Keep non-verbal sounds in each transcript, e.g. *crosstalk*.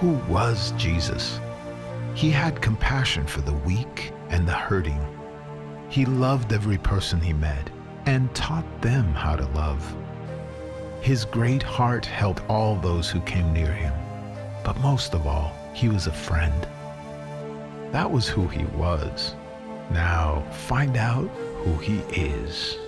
Who was Jesus? He had compassion for the weak and the hurting. He loved every person he met and taught them how to love. His great heart helped all those who came near him, but most of all, he was a friend. That was who he was. Now find out who he is.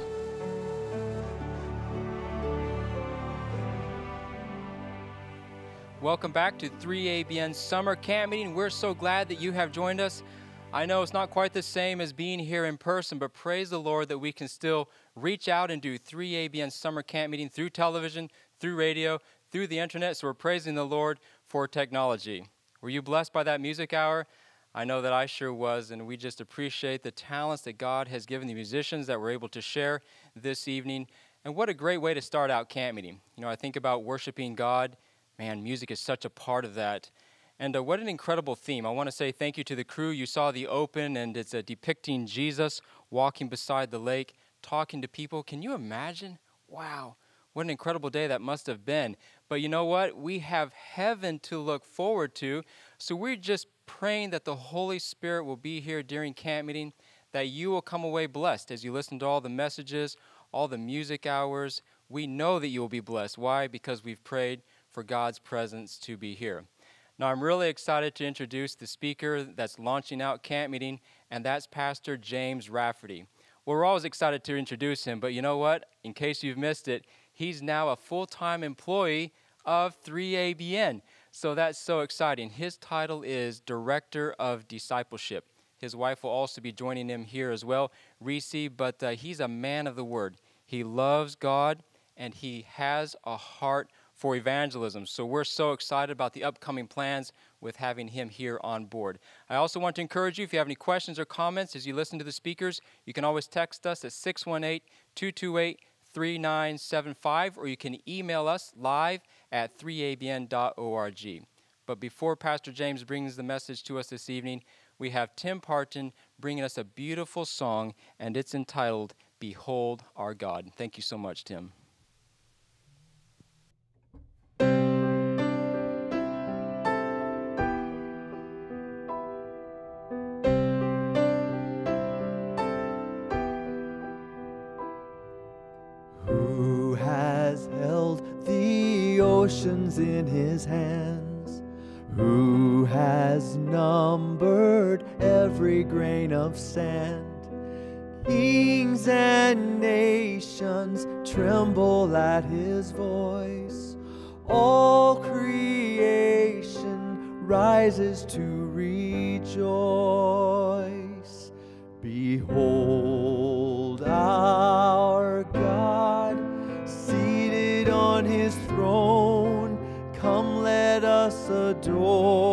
Welcome back to 3ABN Summer Camp Meeting. We're so glad that you have joined us. I know it's not quite the same as being here in person, but praise the Lord that we can still reach out and do 3ABN Summer Camp Meeting through television, through radio, through the internet. So we're praising the Lord for technology. Were you blessed by that music hour? I know that I sure was, and we just appreciate the talents that God has given the musicians that we're able to share this evening. And what a great way to start out camp meeting. You know, I think about worshiping God man, music is such a part of that. And uh, what an incredible theme. I want to say thank you to the crew. You saw the open, and it's uh, depicting Jesus walking beside the lake, talking to people. Can you imagine? Wow, what an incredible day that must have been. But you know what? We have heaven to look forward to. So we're just praying that the Holy Spirit will be here during camp meeting, that you will come away blessed as you listen to all the messages, all the music hours. We know that you will be blessed. Why? Because we've prayed for God's presence to be here. Now, I'm really excited to introduce the speaker that's launching out camp meeting, and that's Pastor James Rafferty. We're always excited to introduce him, but you know what? In case you've missed it, he's now a full time employee of 3ABN. So that's so exciting. His title is Director of Discipleship. His wife will also be joining him here as well, Reese, but uh, he's a man of the word. He loves God and he has a heart for evangelism. So we're so excited about the upcoming plans with having him here on board. I also want to encourage you if you have any questions or comments as you listen to the speakers, you can always text us at 618 228 3975 or you can email us live at 3abn.org. But before Pastor James brings the message to us this evening, we have Tim Parton bringing us a beautiful song, and it's entitled Behold Our God. Thank you so much, Tim. things in his hands, who has numbered every grain of sand. Kings and nations tremble at his voice. All creation rises to rejoice. Behold, adore.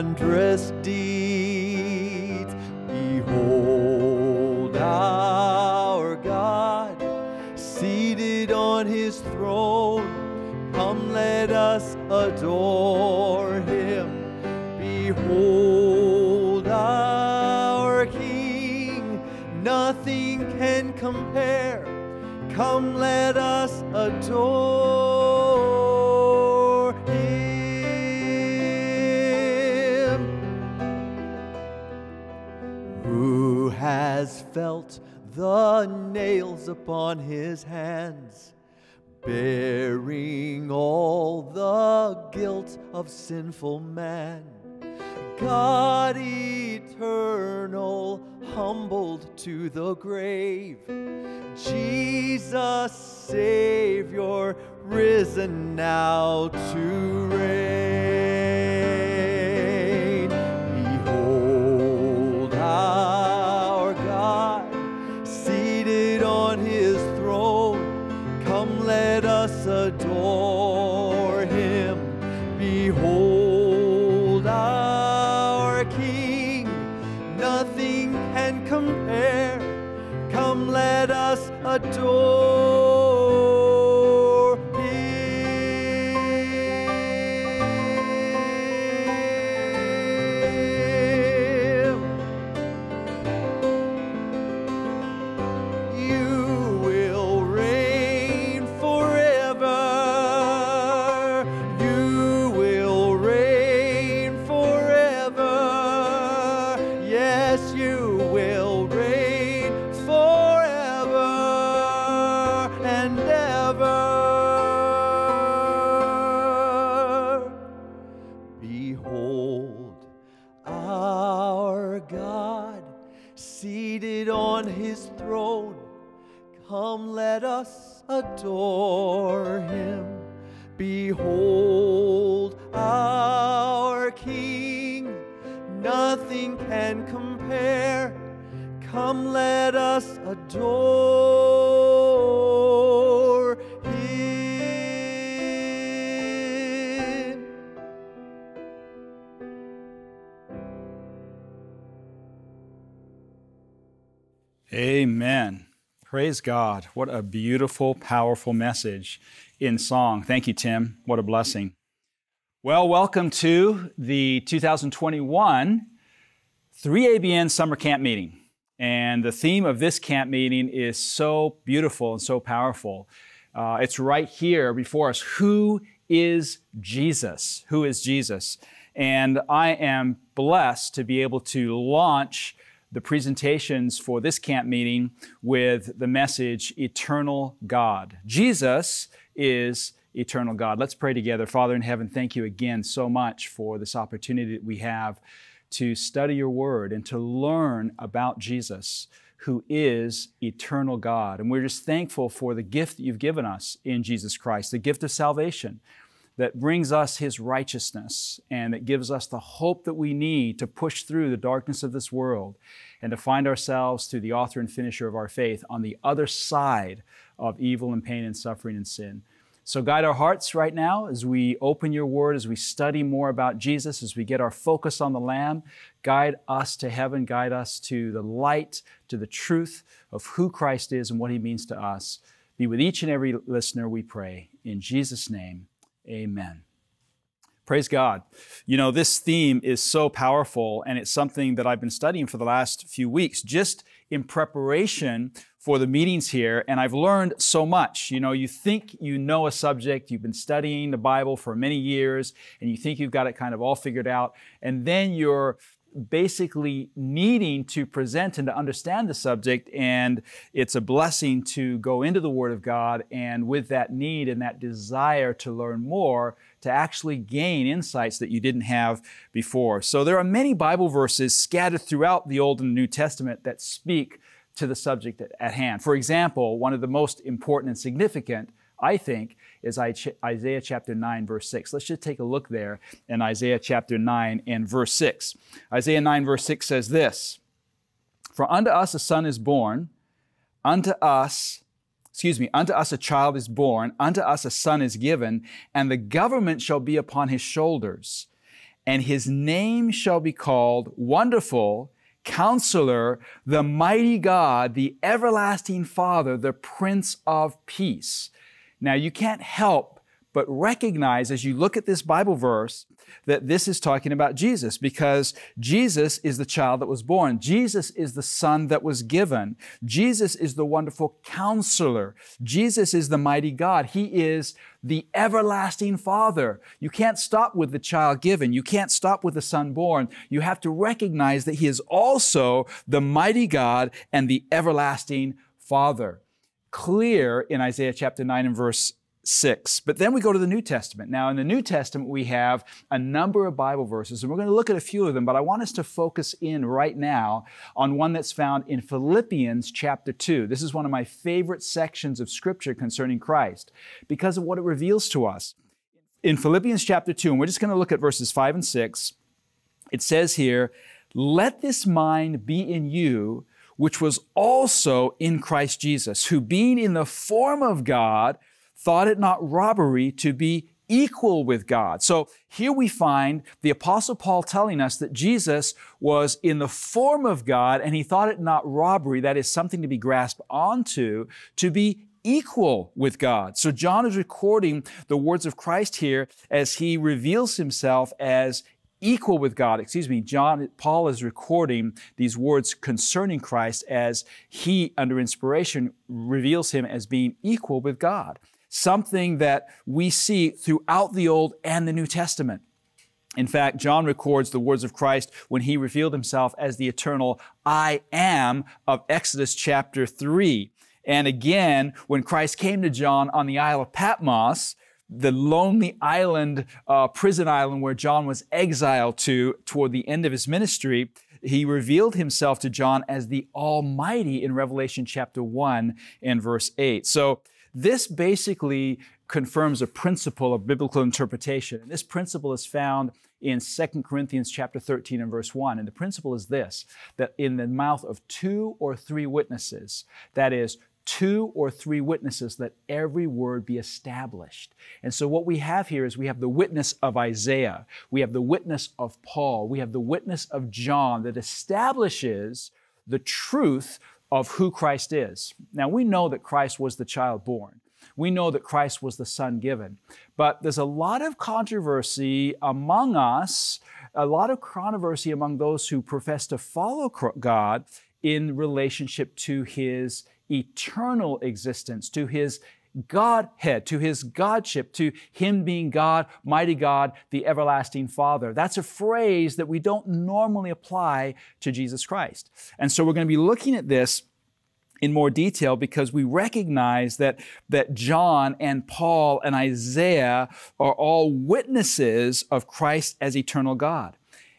undressed upon his hands, bearing all the guilt of sinful man. God eternal, humbled to the grave. Jesus, Savior, risen now to reign. compare. Come, let us adore. God. What a beautiful, powerful message in song. Thank you, Tim. What a blessing. Well, welcome to the 2021 3ABN Summer Camp Meeting. And the theme of this camp meeting is so beautiful and so powerful. Uh, it's right here before us. Who is Jesus? Who is Jesus? And I am blessed to be able to launch the presentations for this camp meeting with the message Eternal God. Jesus is eternal God. Let's pray together. Father in heaven, thank you again so much for this opportunity that we have to study your word and to learn about Jesus who is eternal God. And we're just thankful for the gift that you've given us in Jesus Christ, the gift of salvation that brings us his righteousness and that gives us the hope that we need to push through the darkness of this world and to find ourselves through the author and finisher of our faith on the other side of evil and pain and suffering and sin. So, guide our hearts right now as we open your word, as we study more about Jesus, as we get our focus on the Lamb. Guide us to heaven, guide us to the light, to the truth of who Christ is and what he means to us. Be with each and every listener, we pray. In Jesus' name, Amen. Praise God. You know, this theme is so powerful, and it's something that I've been studying for the last few weeks just in preparation for the meetings here, and I've learned so much. You know, you think you know a subject, you've been studying the Bible for many years, and you think you've got it kind of all figured out, and then you're basically needing to present and to understand the subject. And it's a blessing to go into the Word of God and with that need and that desire to learn more, to actually gain insights that you didn't have before. So there are many Bible verses scattered throughout the Old and New Testament that speak to the subject at hand. For example, one of the most important and significant, I think, is Isaiah chapter 9, verse 6. Let's just take a look there in Isaiah chapter 9 and verse 6. Isaiah 9, verse 6 says this For unto us a son is born, unto us excuse me, unto us a child is born, unto us a son is given, and the government shall be upon his shoulders. And his name shall be called Wonderful, Counselor, the Mighty God, the Everlasting Father, the Prince of Peace. Now, you can't help but recognize as you look at this Bible verse that this is talking about Jesus because Jesus is the child that was born. Jesus is the son that was given. Jesus is the wonderful counselor. Jesus is the mighty God. He is the everlasting father. You can't stop with the child given. You can't stop with the son born. You have to recognize that he is also the mighty God and the everlasting father clear in Isaiah chapter 9 and verse 6. But then we go to the New Testament. Now, in the New Testament, we have a number of Bible verses, and we're going to look at a few of them, but I want us to focus in right now on one that's found in Philippians chapter 2. This is one of my favorite sections of Scripture concerning Christ because of what it reveals to us. In Philippians chapter 2, and we're just going to look at verses 5 and 6, it says here, Let this mind be in you which was also in Christ Jesus, who being in the form of God, thought it not robbery to be equal with God. So here we find the Apostle Paul telling us that Jesus was in the form of God and he thought it not robbery, that is something to be grasped onto, to be equal with God. So John is recording the words of Christ here as he reveals himself as equal with God. Excuse me, John Paul is recording these words concerning Christ as he under inspiration reveals him as being equal with God. Something that we see throughout the Old and the New Testament. In fact, John records the words of Christ when he revealed himself as the eternal I am of Exodus chapter 3. And again, when Christ came to John on the Isle of Patmos, the lonely island, uh, prison island where John was exiled to toward the end of his ministry, he revealed himself to John as the Almighty in Revelation chapter 1 and verse 8. So this basically confirms a principle of biblical interpretation. And this principle is found in 2 Corinthians chapter 13 and verse 1. And the principle is this that in the mouth of two or three witnesses, that is, two or three witnesses, let every word be established. And so, what we have here is we have the witness of Isaiah, we have the witness of Paul, we have the witness of John that establishes the truth of who Christ is. Now, we know that Christ was the child born. We know that Christ was the Son given. But there's a lot of controversy among us, a lot of controversy among those who profess to follow God in relationship to his eternal existence, to his Godhead, to his Godship, to him being God, mighty God, the everlasting Father. That's a phrase that we don't normally apply to Jesus Christ. And so we're going to be looking at this in more detail because we recognize that, that John and Paul and Isaiah are all witnesses of Christ as eternal God.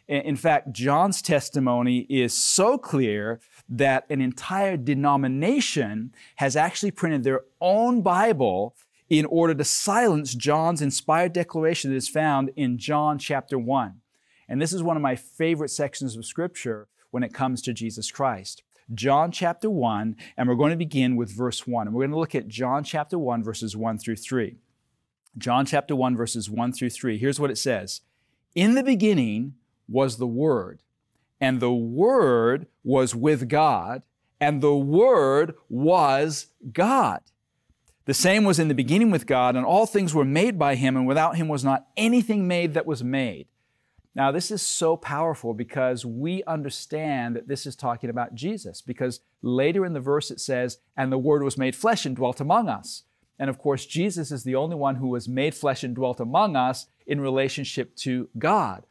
In fact, John's testimony is so clear that an entire denomination has actually printed their own Bible in order to silence John's inspired declaration that is found in John chapter 1. And this is one of my favorite sections of scripture when it comes to Jesus Christ. John chapter 1, and we're going to begin with verse 1. And we're going to look at John chapter 1, verses 1 through 3. John chapter 1, verses 1 through 3. Here's what it says In the beginning was the Word and the Word was with God, and the Word was God. The same was in the beginning with God, and all things were made by Him, and without Him was not anything made that was made. Now, this is so powerful because we understand that this is talking about Jesus, because later in the verse it says, And the Word was made flesh and dwelt among us. And of course, Jesus is the only one who was made flesh and dwelt among us in relationship to God.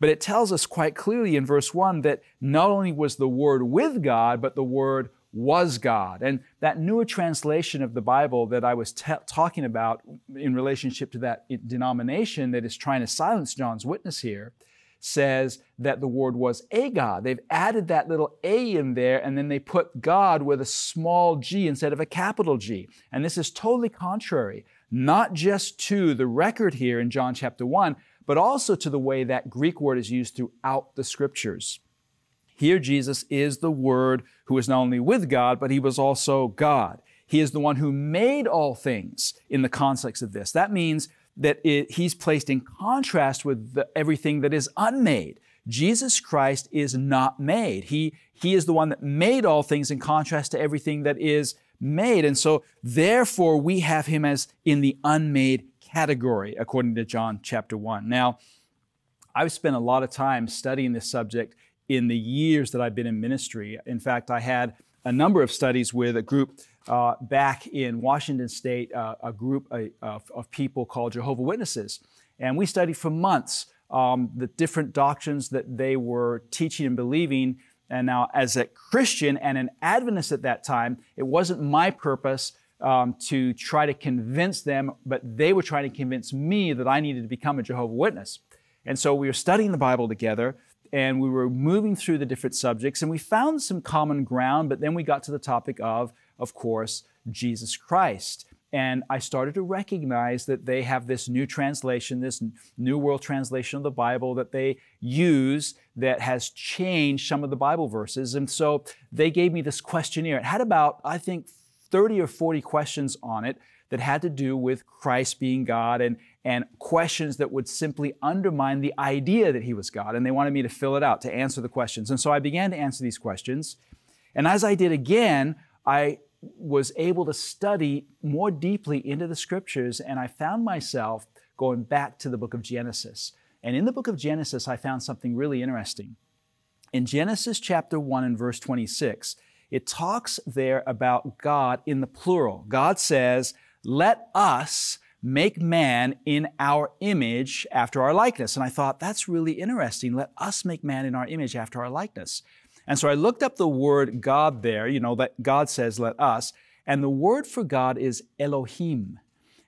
But it tells us quite clearly in verse 1 that not only was the Word with God, but the Word was God. And that newer translation of the Bible that I was t- talking about in relationship to that denomination that is trying to silence John's witness here says that the Word was a God. They've added that little a in there and then they put God with a small g instead of a capital G. And this is totally contrary, not just to the record here in John chapter 1 but also to the way that Greek word is used throughout the scriptures. Here, Jesus is the Word who is not only with God, but he was also God. He is the one who made all things in the context of this. That means that it, he's placed in contrast with the, everything that is unmade. Jesus Christ is not made. He, he is the one that made all things in contrast to everything that is made. And so, therefore, we have him as in the unmade category, according to John chapter 1. Now, I've spent a lot of time studying this subject in the years that I've been in ministry. In fact, I had a number of studies with a group uh, back in Washington State, uh, a group uh, of, of, people called Jehovah Witnesses, and we studied for months um, the different doctrines that they were teaching and believing. And now, as a Christian and an Adventist at that time, it wasn't my purpose um, to try to convince them, but they were trying to convince me that I needed to become a Jehovah Witness. And so we were studying the Bible together and we were moving through the different subjects and we found some common ground, but then we got to the topic of, of course, Jesus Christ. And I started to recognize that they have this new translation, this New World Translation of the Bible that they use that has changed some of the Bible verses. And so they gave me this questionnaire. It had about, I think, 30 or 40 questions on it that had to do with Christ being God and, and questions that would simply undermine the idea that he was God. And they wanted me to fill it out, to answer the questions. And so I began to answer these questions. And as I did again, I was able to study more deeply into the scriptures, and I found myself going back to the book of Genesis. And in the book of Genesis, I found something really interesting. In Genesis chapter 1 and verse 26, it talks there about God in the plural. God says, Let us make man in our image after our likeness. And I thought, that's really interesting. Let us make man in our image after our likeness. And so I looked up the word God there, you know, that God says, let us. And the word for God is Elohim.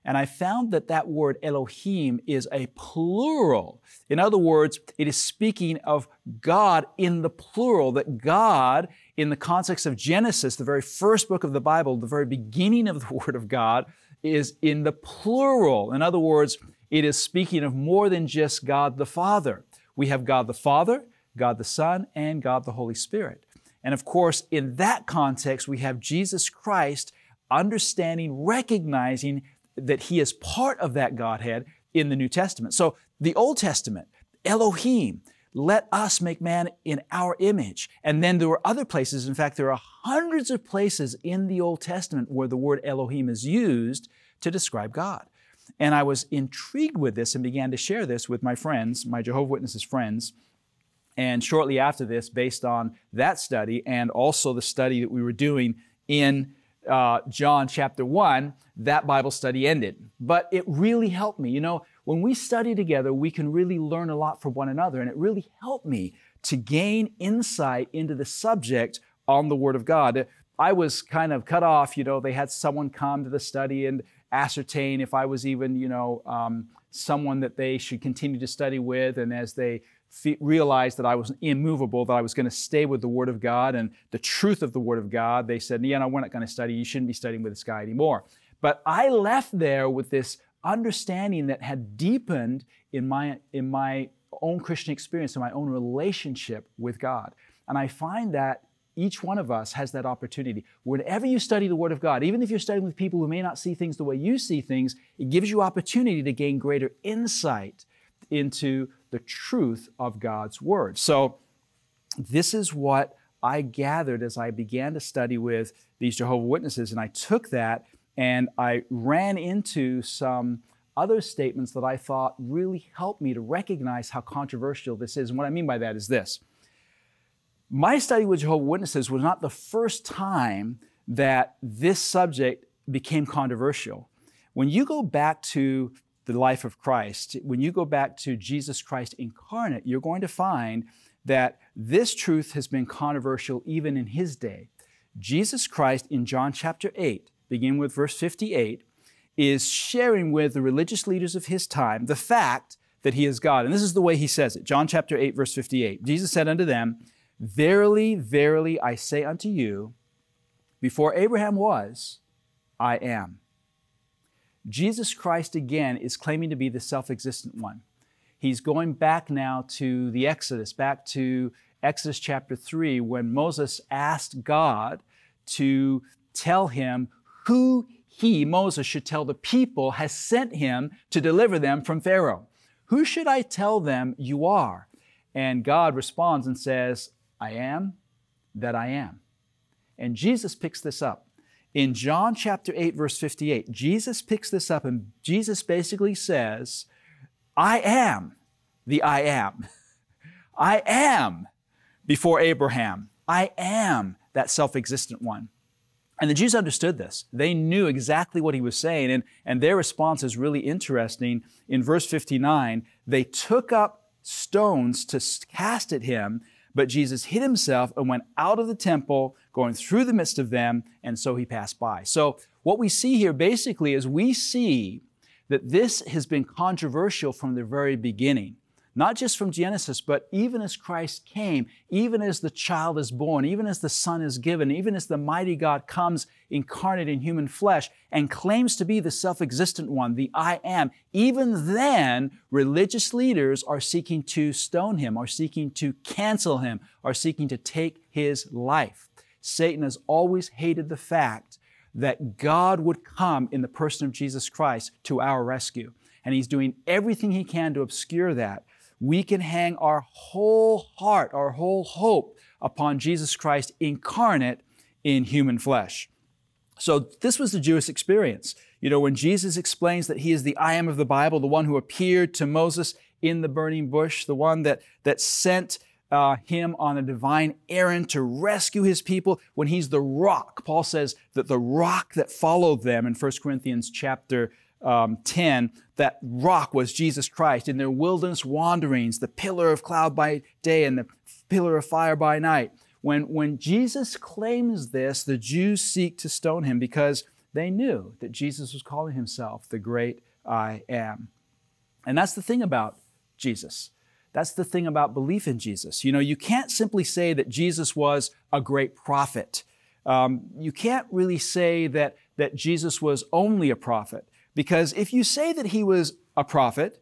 And I found that that word Elohim is a plural. In other words, it is speaking of God in the plural, that God in the context of Genesis, the very first book of the Bible, the very beginning of the *laughs* Word of God, is in the plural. In other words, it is speaking of more than just God the Father. We have God the Father, God the Son, and God the Holy Spirit. And of course, in that context, we have Jesus Christ understanding, recognizing that he is part of that Godhead in the New Testament. So the Old Testament, Elohim, let us make man in our image. And then there were other places, in fact, there are hundreds of places in the Old Testament where the word Elohim is used to describe God. And I was intrigued with this and began to share this with my friends, my Jehovah Witnesses friends. And shortly after this, based on that study and also the study that we were doing in uh, John chapter 1, that Bible study ended. But it really helped me. You know, when we study together, we can really learn a lot from one another. And it really helped me to gain insight into the subject on the Word of God. I was kind of cut off, you know, they had someone come to the study and ascertain if I was even, you know, um, someone that they should continue to study with. And as they f- realized that I was immovable, that I was going to stay with the Word of God and the truth of the Word of God, they said, Yeah, no, we're not going to study. You shouldn't be studying with this guy anymore. But I left there with this understanding that had deepened in my, in my own Christian experience, and my own relationship with God. And I find that each one of us has that opportunity. Whenever you study the Word of God, even if you're studying with people who may not see things the way you see things, it gives you opportunity to gain greater insight into the truth of God's Word. So, this is what I gathered as I began to study with these Jehovah Witnesses, and I took that and I ran into some other statements that I thought really helped me to recognize how controversial this is. And what I mean by that is this my study with Jehovah Witnesses was not the first time that this subject became controversial. When you go back to the life of Christ, when you go back to Jesus Christ incarnate, you're going to find that this truth has been controversial even in his day. Jesus Christ in John chapter 8 begin with verse 58, is sharing with the religious leaders of his time the fact that he is God. And this is the way he says it John chapter 8, verse 58. Jesus said unto them, Verily, verily, I say unto you, before Abraham was, I am. Jesus Christ again is claiming to be the self existent one. He's going back now to the Exodus, back to Exodus chapter 3, when Moses asked God to tell him who he, Moses, should tell the people has sent him to deliver them from Pharaoh. Who should I tell them you are? And God responds and says, I am that I am. And Jesus picks this up. In John chapter 8, verse 58, Jesus picks this up and Jesus basically says, I am the I am. *laughs* I am before Abraham. I am that self existent one. And the Jews understood this. They knew exactly what he was saying. And, and their response is really interesting. In verse 59, they took up stones to cast at him, but Jesus hid himself and went out of the temple, going through the midst of them, and so he passed by. So, what we see here basically is we see that this has been controversial from the very beginning not just from Genesis, but even as Christ came, even as the child is born, even as the Son is given, even as the mighty God comes incarnate in human flesh and claims to be the self existent one, the I am, even then, religious leaders are seeking to stone him, are seeking to cancel him, are seeking to take his life. Satan has always hated the fact that God would come in the person of Jesus Christ to our rescue. And he's doing everything he can to obscure that we can hang our whole heart, our whole hope upon Jesus Christ incarnate in human flesh. So this was the Jewish experience. You know, when Jesus explains that he is the I am of the Bible, the one who appeared to Moses in the burning bush, the one that, that sent uh, him on a divine errand to rescue his people, when he's the rock, Paul says that the rock that followed them in 1 Corinthians chapter um, 10 that rock was Jesus Christ. In their wilderness wanderings, the pillar of cloud by day and the pillar of fire by night. When, when Jesus claims this, the Jews seek to stone him because they knew that Jesus was calling himself the great I am. And that's the thing about Jesus. That's the thing about belief in Jesus. You know, you can't simply say that Jesus was a great prophet. Um, you can't really say that, that Jesus was only a prophet. Because if you say that he was a prophet,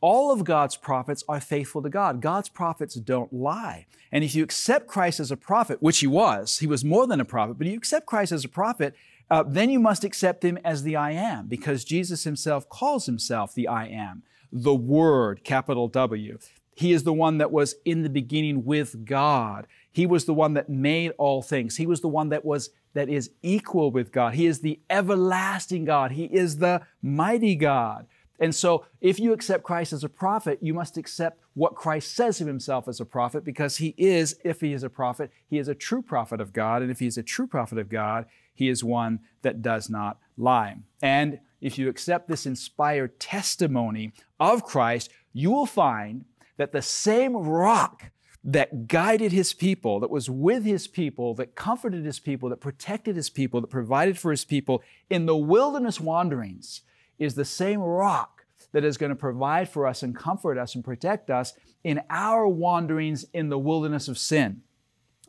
all of God's prophets are faithful to God. God's prophets don't lie. And if you accept Christ as a prophet, which he was, he was more than a prophet, but you accept Christ as a prophet, uh, then you must accept him as the I am, because Jesus himself calls himself the I am, the Word, capital W. He is the one that was in the beginning with God. He was the one that made all things. He was the one that was that is equal with God. He is the everlasting God. He is the mighty God. And so, if you accept Christ as a prophet, you must accept what Christ says of himself as a prophet because he is, if he is a prophet, he is a true prophet of God. And if he is a true prophet of God, he is one that does not lie. And if you accept this inspired testimony of Christ, you will find that the same rock that guided his people, that was with his people, that comforted his people, that protected his people, that provided for his people in the wilderness wanderings is the same rock that is going to provide for us and comfort us and protect us in our wanderings in the wilderness of sin.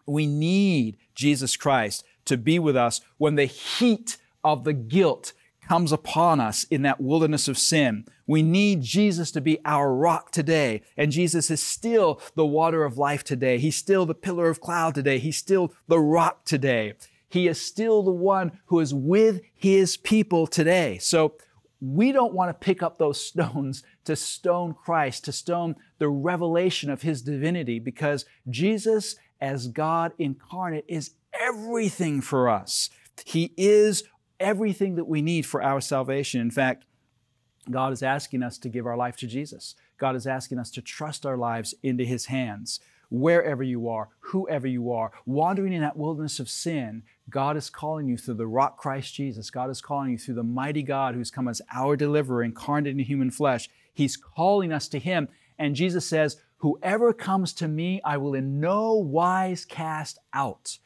We need Jesus Christ to be with us when the heat of the guilt comes upon us in that wilderness of sin we need Jesus to be our rock today. And Jesus is still the water of life today. He's still the pillar of cloud today. He's still the rock today. He is still the one who is with his people today. So we don't want to pick up those *laughs* stones to stone Christ, to stone the revelation of his divinity, because Jesus as God incarnate is everything for us. He is everything that we need for our salvation. In fact, God is asking us to give our life to Jesus. God is asking us to trust our lives into His hands. Wherever you are, whoever you are, wandering in that wilderness of sin, God is calling you through the rock Christ Jesus. God is calling you through the mighty God who's come as our deliverer incarnate in human flesh. He's calling us to Him. And Jesus says, Whoever comes to me, I will in no wise cast out.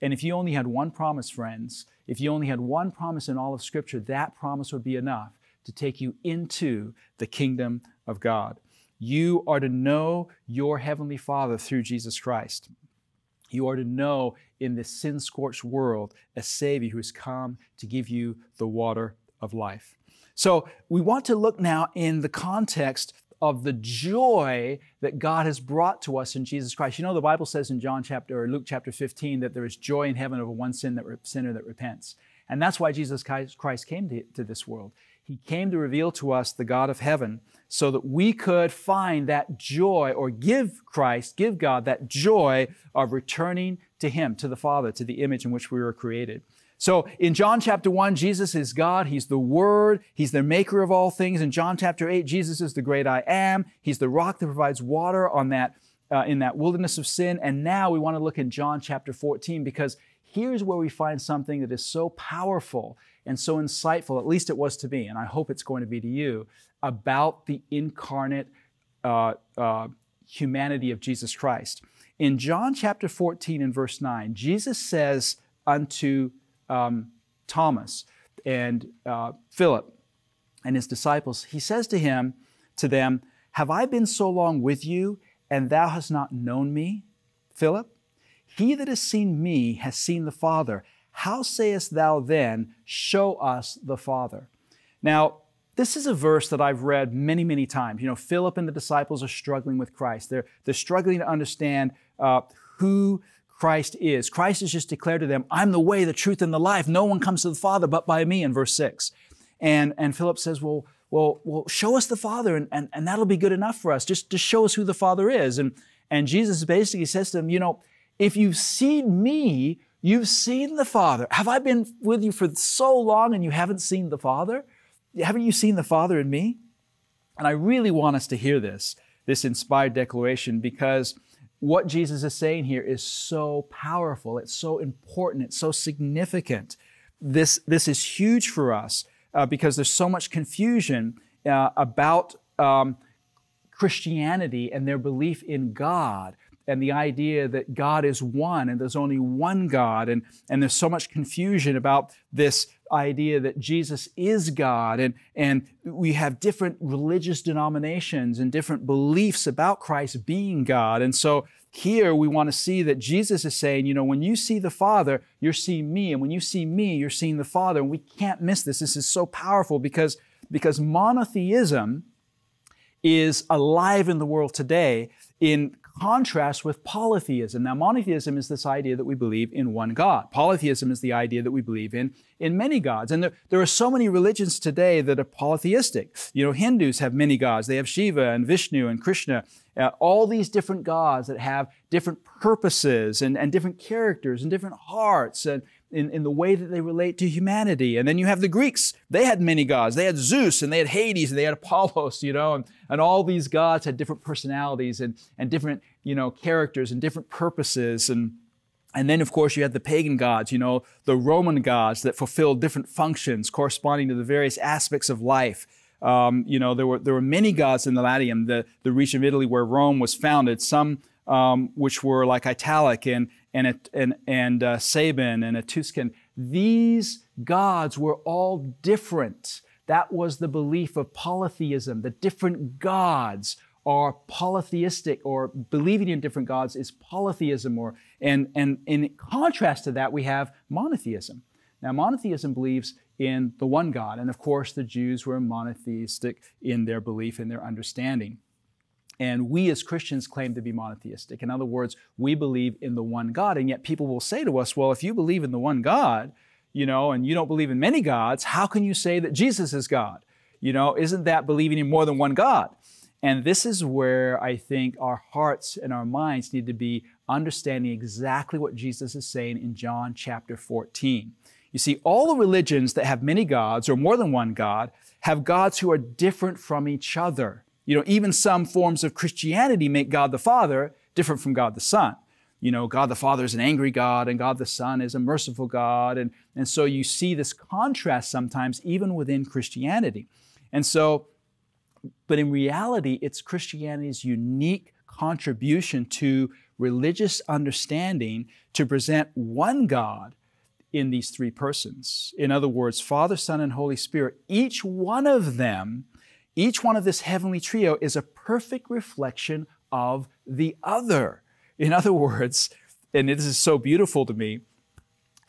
And if you only had one promise, friends, if you only had one promise in all of Scripture, that promise would be enough to take you into the kingdom of God. You are to know your Heavenly Father through Jesus Christ. You are to know in this sin scorched world a Savior who has come to give you the water of life. So we want to look now in the context of the joy that God has brought to us in Jesus Christ. You know, the Bible says in John chapter or Luke chapter 15 that there is joy in heaven over one sin that re- sinner that repents. And that's why Jesus Christ came to, to this world. He came to reveal to us the God of heaven so that we could find that joy or give Christ, give God that joy of returning to Him, to the Father, to the image in which we were created. So in John chapter 1, Jesus is God. He's the Word. He's the maker of all things. In John chapter 8, Jesus is the great I am. He's the rock that provides water on that, uh, in that wilderness of sin. And now we want to look in John chapter 14 because here's where we find something that is so powerful and so insightful, at least it was to me, and I hope it's going to be to you, about the incarnate uh, uh, humanity of Jesus Christ. In John chapter 14 and verse 9, Jesus says unto um, Thomas and uh, Philip and his disciples, He says to him, to them, Have I been so long with you, and thou hast not known me, Philip? He that has seen me has seen the Father. How sayest thou then, Show us the Father? Now, this is a verse that I've read many, many times. You know, Philip and the disciples are struggling with Christ. They're, they're struggling to understand uh, who Christ is. Christ has just declared to them, I'm the way, the truth, and the life. No one comes to the Father but by me, in verse 6. And, and Philip says, Well, well, well show us the Father, and, and, and that'll be good enough for us. Just, just show us who the Father is. And, and Jesus basically says to them, You know, if you've seen me, You've seen the Father. Have I been with you for so long and you haven't seen the Father? Haven't you seen the Father in me? And I really want us to hear this, this inspired declaration, because what Jesus is saying here is so powerful. It's so important. It's so significant. This, this is huge for us uh, because there's so much confusion uh, about um, Christianity and their belief in God and the idea that God is one and there's only one God. And, and there's so much confusion about this idea that Jesus is God. And, and we have different religious denominations and different beliefs about Christ being God. And so here we want to see that Jesus is saying, you know, when you see the Father, you're seeing me. And when you see me, you're seeing the Father. And we can't miss this. This is so powerful because, because monotheism is alive in the world today in contrasts with polytheism. Now, monotheism is this idea that we believe in one God. Polytheism is the idea that we believe in in many gods. And there, there are so many religions today that are polytheistic. You know, Hindus have many gods. They have Shiva and Vishnu and Krishna, uh, all these different gods that have different purposes and, and different characters and different hearts and in, in the way that they relate to humanity. And then you have the Greeks. They had many gods. They had Zeus and they had Hades and they had Apollos, you know, and, and all these gods had different personalities and, and different, you know, characters and different purposes. And, and then, of course, you had the pagan gods, you know, the Roman gods that fulfilled different functions corresponding to the various aspects of life. Um, you know, there were, there were many gods in the Latium, the, the region of Italy where Rome was founded. Some um, which were like Italic and, and, a, and, and uh, Sabin and Etruscan. These gods were all different. That was the belief of polytheism. The different gods are polytheistic, or believing in different gods is polytheism. Or, and, and in contrast to that, we have monotheism. Now, monotheism believes in the one God. And of course, the Jews were monotheistic in their belief and their understanding. And we as Christians claim to be monotheistic. In other words, we believe in the one God. And yet people will say to us, well, if you believe in the one God, you know, and you don't believe in many gods, how can you say that Jesus is God? You know, isn't that believing in more than one God? And this is where I think our hearts and our minds need to be understanding exactly what Jesus is saying in John chapter 14. You see, all the religions that have many gods or more than one God have gods who are different from each other. You know, even some forms of Christianity make God the Father different from God the Son. You know, God the Father is an angry God and God the Son is a merciful God. And, and so you see this contrast sometimes even within Christianity. And so, but in reality, it's Christianity's unique contribution to religious understanding to present one God in these three persons. In other words, Father, Son, and Holy Spirit, each one of them each one of this heavenly trio is a perfect reflection of the other. In other words, and this is so beautiful to me,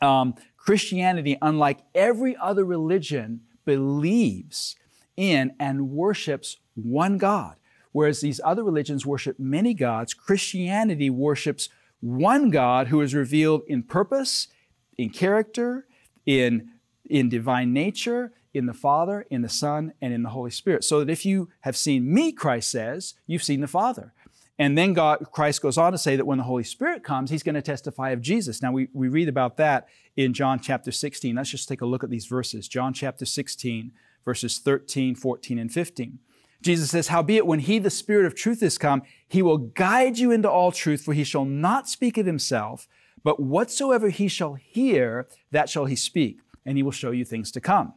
um, Christianity, unlike every other religion, believes in and worships one God. Whereas these other religions worship many gods, Christianity worships one God who is revealed in purpose, in character, in, in divine nature, in the Father, in the Son, and in the Holy Spirit. So that if you have seen me, Christ says, you've seen the Father. And then God, Christ goes on to say that when the Holy Spirit comes, he's going to testify of Jesus. Now, we, we read about that in John chapter 16. Let's just take a look at these verses. John chapter 16, verses 13, 14, and 15. Jesus says, Howbeit, when he, the Spirit of truth, is come, he will guide you into all truth, for he shall not speak of himself, but whatsoever he shall hear, that shall he speak, and he will show you things to come.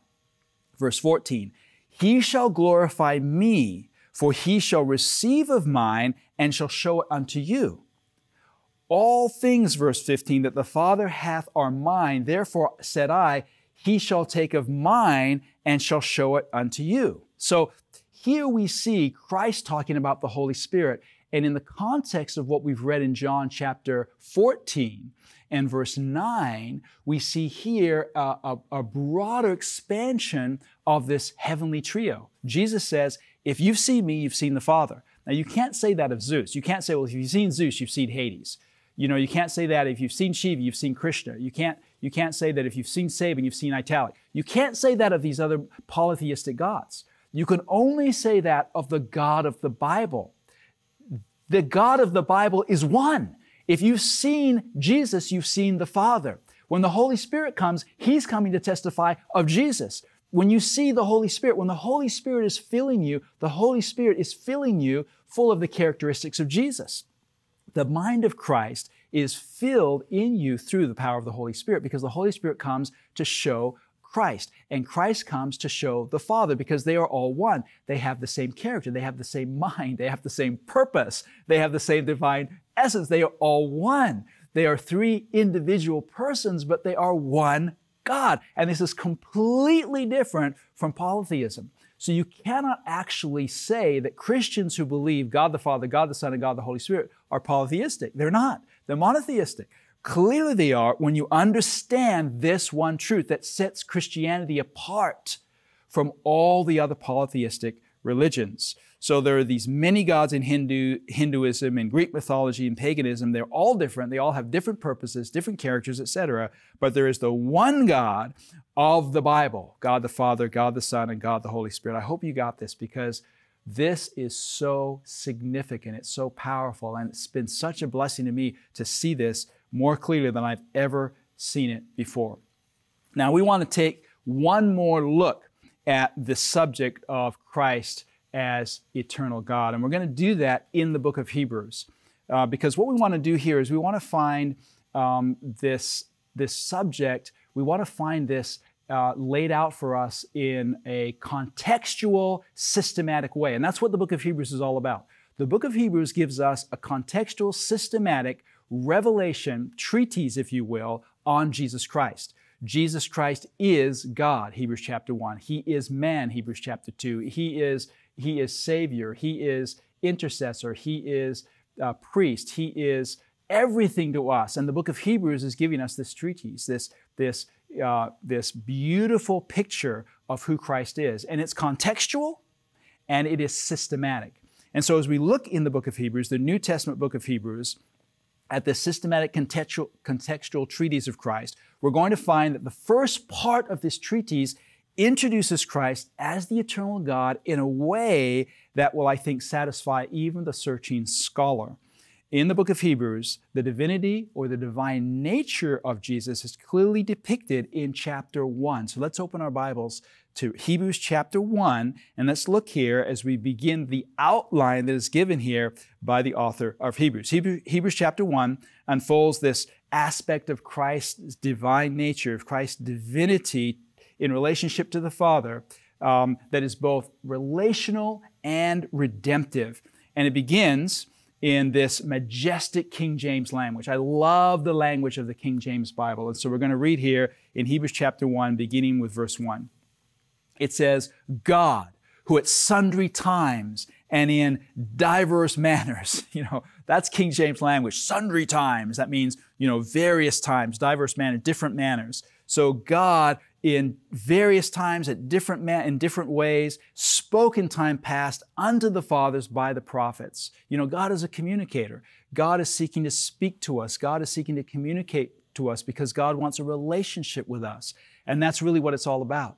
Verse 14 He shall glorify me, for he shall receive of mine and shall show it unto you. All things, verse 15, that the Father hath are mine. Therefore said I, He shall take of mine and shall show it unto you. So here we see Christ talking about the Holy Spirit. And in the context of what we've read in John chapter 14, and verse 9, we see here a, a, a broader expansion of this heavenly trio. Jesus says, If you've seen me, you've seen the Father. Now, you can't say that of Zeus. You can't say, Well, if you've seen Zeus, you've seen Hades. You know, you can't say that if you've seen Shiva, you've seen Krishna. You can't, you can't say that if you've seen Sabin, you've seen Italic. You can't say that of these other polytheistic gods. You can only say that of the God of the Bible. The God of the Bible is one. If you've seen Jesus, you've seen the Father. When the Holy Spirit comes, He's coming to testify of Jesus. When you see the Holy Spirit, when the Holy Spirit is filling you, the Holy Spirit is filling you full of the characteristics of Jesus. The mind of Christ is filled in you through the power of the Holy Spirit because the Holy Spirit comes to show Christ. And Christ comes to show the Father because they are all one. They have the same character, they have the same *laughs* mind, they have the same purpose, they have the same divine essence. They are all one. They are three individual persons, but they are one God. And this is completely different from polytheism. So you cannot actually say that Christians who believe God the Father, God the Son, and God the Holy Spirit are polytheistic. They're not. They're monotheistic. Clearly, they are when you understand this one truth that sets Christianity apart from all the other polytheistic religions. So there are these many gods in Hindu, Hinduism, in Greek mythology, and paganism. They're all different. They all have different purposes, different characters, etc. But there is the one God of the Bible God the Father, God the Son, and God the Holy Spirit. I hope you got this because this is so significant. It's so powerful. And it's been such a blessing to me to see this more clearly than I've ever seen it before. Now, we want to take one more look at the subject of Christ as eternal God. And we're going to do that in the book of Hebrews. Uh, because what we want to do here is we want to find um, this, this subject, we want to find this uh, laid out for us in a contextual, systematic way. And that's what the book of Hebrews is all about. The book of Hebrews gives us a contextual, systematic revelation, treatise, if you will, on Jesus Christ. Jesus Christ is God, Hebrews chapter 1. He is man, Hebrews chapter 2. He is, he is Savior. He is intercessor. He is uh, priest. He is everything to us. And the book of Hebrews is giving us this treatise, this, this, uh, this beautiful picture of who Christ is. And it's contextual and it is systematic. And so as we look in the book of Hebrews, the New Testament book of Hebrews, at the systematic contextual, contextual treatise of Christ, we're going to find that the first part of this treatise introduces Christ as the eternal God in a way that will, I think, satisfy even the searching scholar. In the book of Hebrews, the divinity or the divine nature of Jesus is clearly depicted in chapter 1. So let's open our Bibles to Hebrews chapter 1 and let's look here as we begin the outline that is given here by the author of Hebrews. Hebrews chapter 1 unfolds this aspect of Christ's divine nature, of Christ's divinity in relationship to the Father um, that is both relational and redemptive. And it begins in this majestic King James language. I love the language of the King James Bible. And so we're going to read here in Hebrews chapter 1, beginning with verse 1. It says, God, who at sundry times and in diverse manners, *laughs* you know, that's King James language, sundry times. That means, you know, various times, diverse manner, different manners. So God in various times at different in different ways spoke in time past unto the fathers by the prophets you know god is a communicator god is seeking to speak to us god is seeking to communicate to us because god wants a relationship with us and that's really what it's all about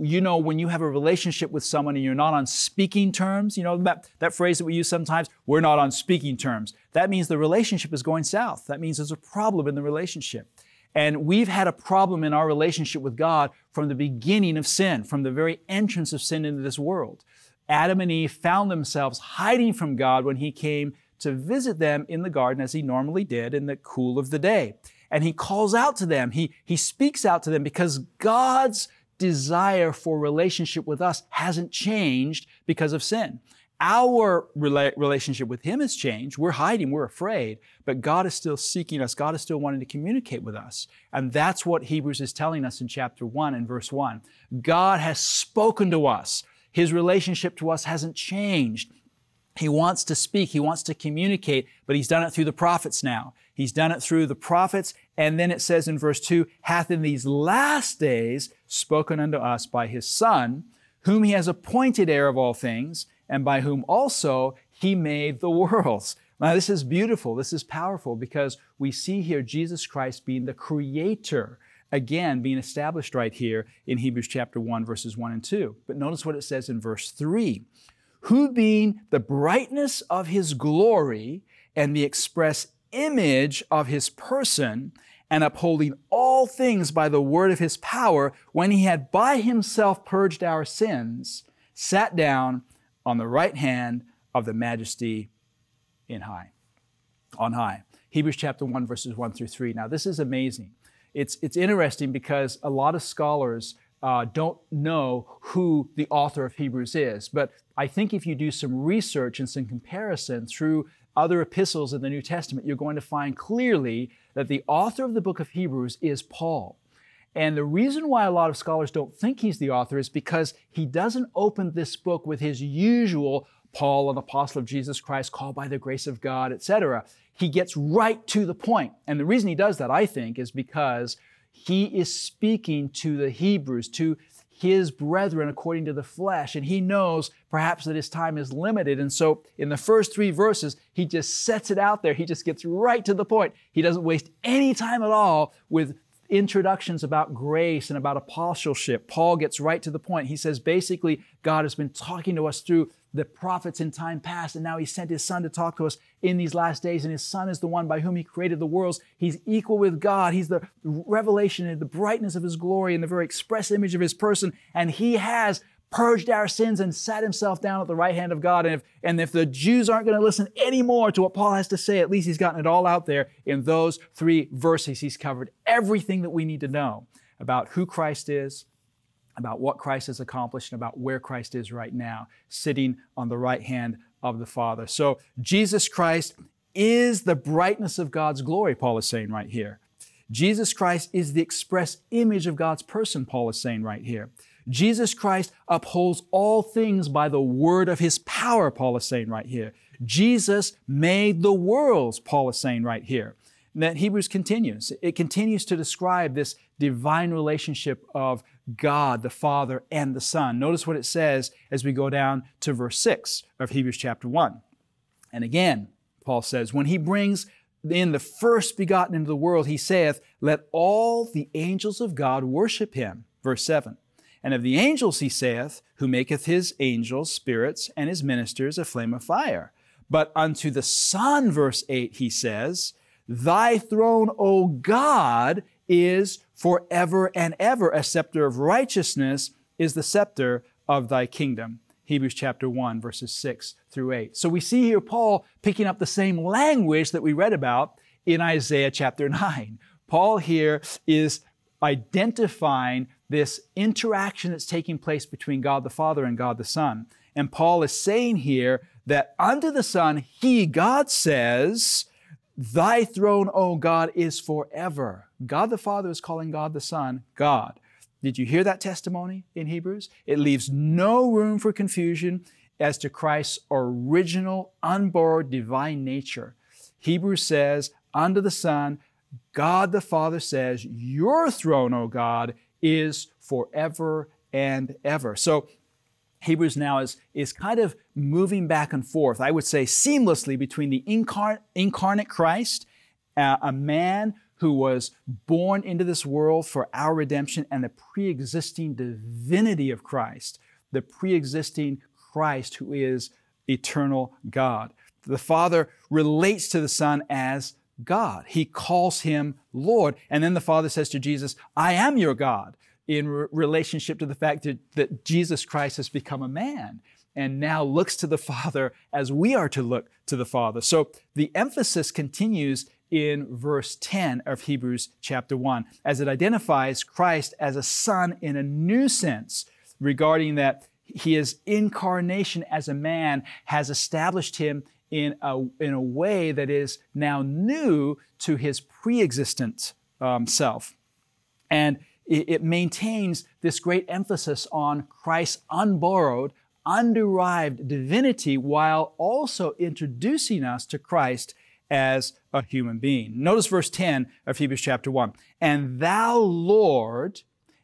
you know when you have a relationship with someone and you're not on speaking terms you know that, that phrase that we use sometimes we're not on speaking terms that means the relationship is going south that means there's a problem in the relationship and we've had a problem in our relationship with God from the beginning of sin, from the very entrance of sin into this world. Adam and Eve found themselves hiding from God when He came to visit them in the garden as He normally did in the cool of the day. And He calls out to them, He, he speaks out to them because God's desire for relationship with us hasn't changed because of sin. Our rela- relationship with Him has changed. We're hiding, we're afraid, but God is still seeking us. God is still wanting to communicate with us. And that's what Hebrews is telling us in chapter 1 and verse 1. God has spoken to us, His relationship to us hasn't changed. He wants to speak, he wants to communicate, but he's done it through the prophets now. He's done it through the prophets. And then it says in verse 2 hath in these last days spoken unto us by his Son, whom he has appointed heir of all things, and by whom also he made the worlds. *laughs* Now, this is beautiful. This is powerful because we see here Jesus Christ being the creator, again, being established right here in Hebrews chapter 1, verses 1 and 2. But notice what it says in verse 3 Who being the brightness of his glory and the express image of his person, and upholding all things by the word of his power, when he had by himself purged our sins, sat down on the right hand of the majesty in high, on high. Hebrews chapter 1, verses 1 through 3. Now, this is amazing. It's, it's interesting because a lot of scholars uh, don't know who the author of Hebrews is. But I think if you do some research and some comparison through other epistles in the New Testament, you're going to find clearly that the author of the book of Hebrews is Paul. And the reason why a lot of scholars don't think he's the author is because he doesn't open this book with his usual Paul, an apostle of Jesus Christ, called by the grace of God, etc. He gets right to the point. And the reason he does that, I think, is because he is speaking to the Hebrews, to his brethren according to the flesh, and he knows perhaps that his time is limited. And so, in the first three verses, he just sets it out there. He just gets right to the point. He doesn't waste any time at all with introductions about grace and about apostleship, Paul gets right to the point. He says basically, God has been talking to us through the prophets in time past, and now he sent his son to talk to us in these last days. And his son is the one by whom he created the worlds. He's equal with God. He's the revelation and the brightness of his glory and the very express image of his person. And he has purged our sins and sat himself down at the right hand of God. And if, and if the Jews aren't going to listen anymore to what Paul has to say, at least he's gotten it all out there in those three verses. He's covered everything that we need to know about who Christ is, about what Christ has accomplished, and about where Christ is right now, sitting on the right hand of the Father. So Jesus Christ is the brightness of God's glory, Paul is saying right here. Jesus Christ is the express image of God's person, Paul is saying right here. Jesus Christ upholds all things by the word of his power, Paul is saying right here. Jesus made the worlds, Paul is saying right here. And then Hebrews continues. It continues to describe this divine relationship of God, the Father, and the Son. Notice what it says as we go down to verse 6 of Hebrews chapter 1. And again, Paul says, when he brings in the first begotten into the world, he saith, Let all the angels of God worship him. Verse 7. And of the angels he saith, Who maketh his angels spirits and his ministers a flame of fire. But unto the Son, verse 8, he says, Thy throne, O God, is forever and ever. A scepter of righteousness is the scepter of thy kingdom. Hebrews chapter 1, verses 6 through 8. So we see here Paul picking up the same language that we read about in Isaiah chapter 9. Paul here is identifying this interaction that's taking place between God the Father and God the Son. And Paul is saying here that under the Son, He, God, says, Thy throne, O God, is forever. God the Father is calling God the Son God. Did you hear that testimony in Hebrews? It leaves no room for confusion as to Christ's original, unborrowed divine nature. Hebrews says, Under the Son, God the Father says, Your throne, O God, is forever and ever. So Hebrews now is, is kind of moving back and forth, I would say seamlessly between the incarnate Christ, uh, a man who was born into this world for our redemption, and the pre existing divinity of Christ, the pre existing Christ who is eternal God. The Father relates to the Son as God. He calls him Lord. And then the Father says to Jesus, I am your God, in re- relationship to the fact that, that Jesus Christ has become a man and now looks to the Father as we are to look to the Father. So the emphasis continues in verse 10 of Hebrews chapter 1 as it identifies Christ as a son in a new sense regarding that his incarnation as a man has established him in a, in a way that is now new to his pre existent um, self. And it, it maintains this great emphasis on Christ's unborrowed, underived divinity while also introducing us to Christ as a human being. Notice verse 10 of Hebrews chapter 1. And thou, Lord,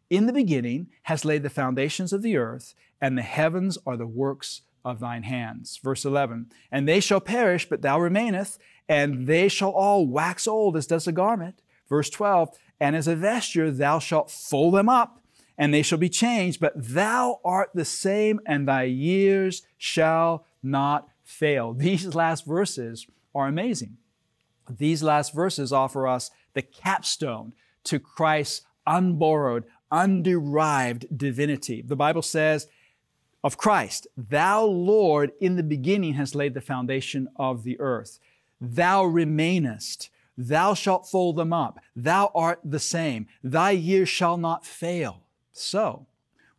in the beginning has laid the foundations of the earth, and the heavens are the works of thine hands. Verse 11, and they shall perish, but thou remainest, and they shall all wax old as does a garment. Verse 12, and as a vesture thou shalt fold them up, and they shall be changed, but thou art the same, and thy years shall not fail. *laughs* These last verses are amazing. These last verses offer us the capstone to Christ's unborrowed, underived divinity. The Bible says, of Christ. Thou, Lord, in the beginning has laid the foundation of the earth. Thou remainest. Thou shalt fold them up. Thou art the same. Thy years shall not fail. So,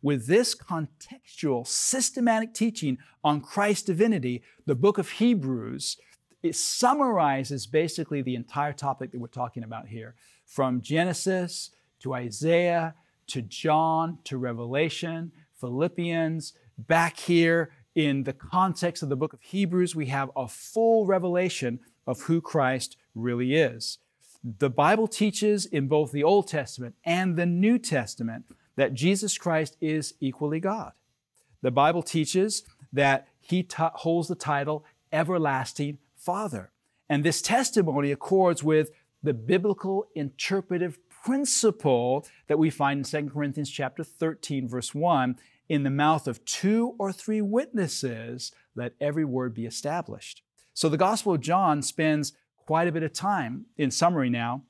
with this contextual, systematic teaching on Christ's divinity, the book of Hebrews it summarizes basically the entire topic that we're talking about here from Genesis to Isaiah to John to Revelation, Philippians back here in the context of the book of Hebrews, we have a full revelation of who Christ really is. The Bible teaches in both the Old Testament and the New Testament that Jesus Christ is equally God. The Bible teaches that he t- holds the title Everlasting Father. And this testimony accords with the biblical interpretive principle that we find in 2 Corinthians chapter 13 verse 1 in the mouth of two or three witnesses, let every word be established. So the Gospel of John spends quite a bit of time, in summary now,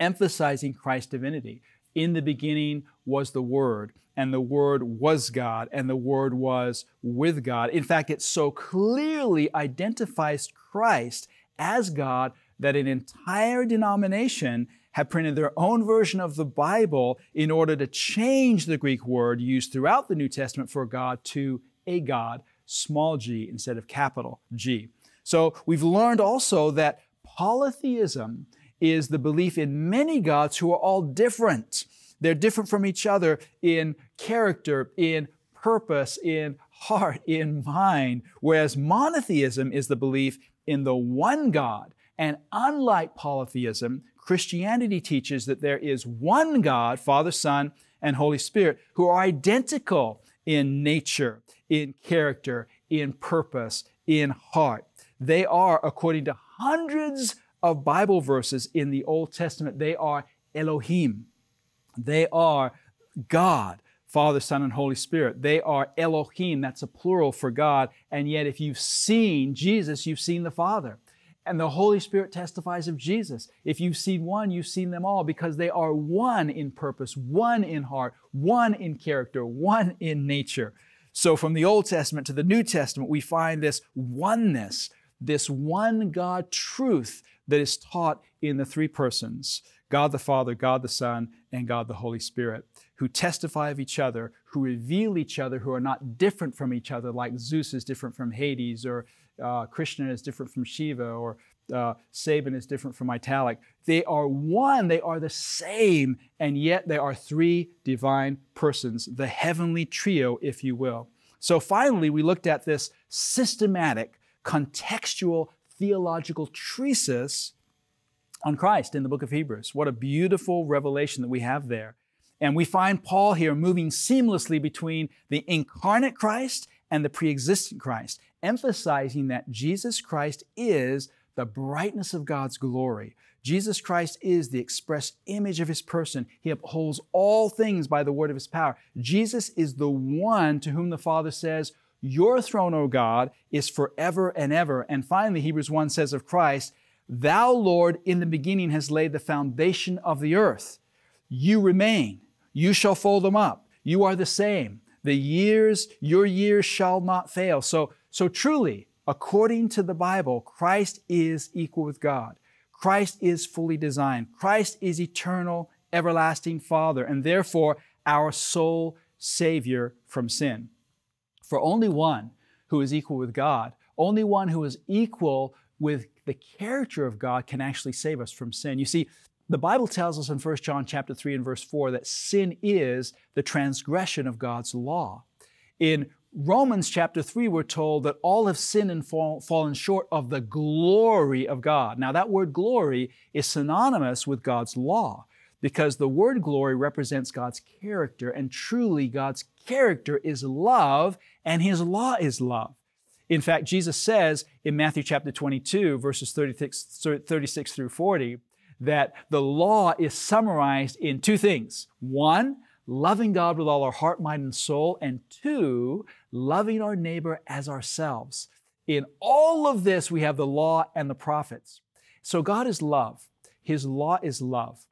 emphasizing Christ's divinity. In the beginning was the Word, and the Word was God, and the Word was with God. In fact, it so clearly identifies Christ as God that an entire denomination have printed their own version of the Bible in order to change the Greek word used throughout the New Testament for God to a God, small g instead of capital G. So we've learned also that polytheism is the belief in many gods who are all different. They're different from each other in character, in purpose, in heart, in mind, whereas monotheism is the belief in the one God. And unlike polytheism, Christianity teaches that there is one God, Father, Son, and Holy Spirit, who are identical in nature, in character, in purpose, in heart. They are, according to hundreds of Bible verses in the Old Testament, they are Elohim. They are God, Father, Son, and Holy Spirit. They are Elohim, that's a plural for God. And yet, if you've seen Jesus, you've seen the Father. And the Holy Spirit testifies of Jesus. If you've seen one, you've seen them all because they are one in purpose, one in heart, one in character, one in nature. So from the Old Testament to the New Testament, we find this oneness, this one God truth that is taught in the three persons God the Father, God the Son, and God the Holy Spirit, who testify of each other, who reveal each other, who are not different from each other, like Zeus is different from Hades or uh, Krishna is different from Shiva, or uh, Saban is different from Italic. They are one, they are the same, and yet they are three divine persons, the heavenly trio, if you will. So finally, we looked at this systematic, contextual, theological treatise on Christ in the book of Hebrews. What a beautiful revelation that we have there. And we find Paul here moving seamlessly between the incarnate Christ and the pre existent Christ, emphasizing that Jesus Christ is the brightness of God's glory. Jesus Christ is the express image of his person. He upholds all things by the word of his power. Jesus is the one to whom the Father says, Your throne, O God, is forever and ever. And finally, Hebrews 1 says of Christ, Thou, Lord, in the beginning has laid the foundation of the earth. You remain. You shall fold them up. You are the same. The years, your years shall not fail. So, so truly, according to the Bible, Christ is equal with God. Christ is fully designed. Christ is eternal, everlasting Father, and therefore our sole Savior from sin. For only one who is equal with God, only one who is equal with the character of God can actually save us from sin. You see, the Bible tells us in 1 John chapter 3 and verse 4 that sin is the transgression of God's law. In Romans chapter 3, we're told that all have sinned and fall, fallen short of the glory of God. Now, that word glory is synonymous with God's law because the word glory represents God's character, and truly, God's character is love, and His law is love. In fact, Jesus says in Matthew chapter 22, verses 36, 36 through 40, that the law is summarized in two things. One, loving God with all our heart, mind, and soul, and two, loving our neighbor as ourselves. In all of this, we have the law and the prophets. So God is love. His law is love.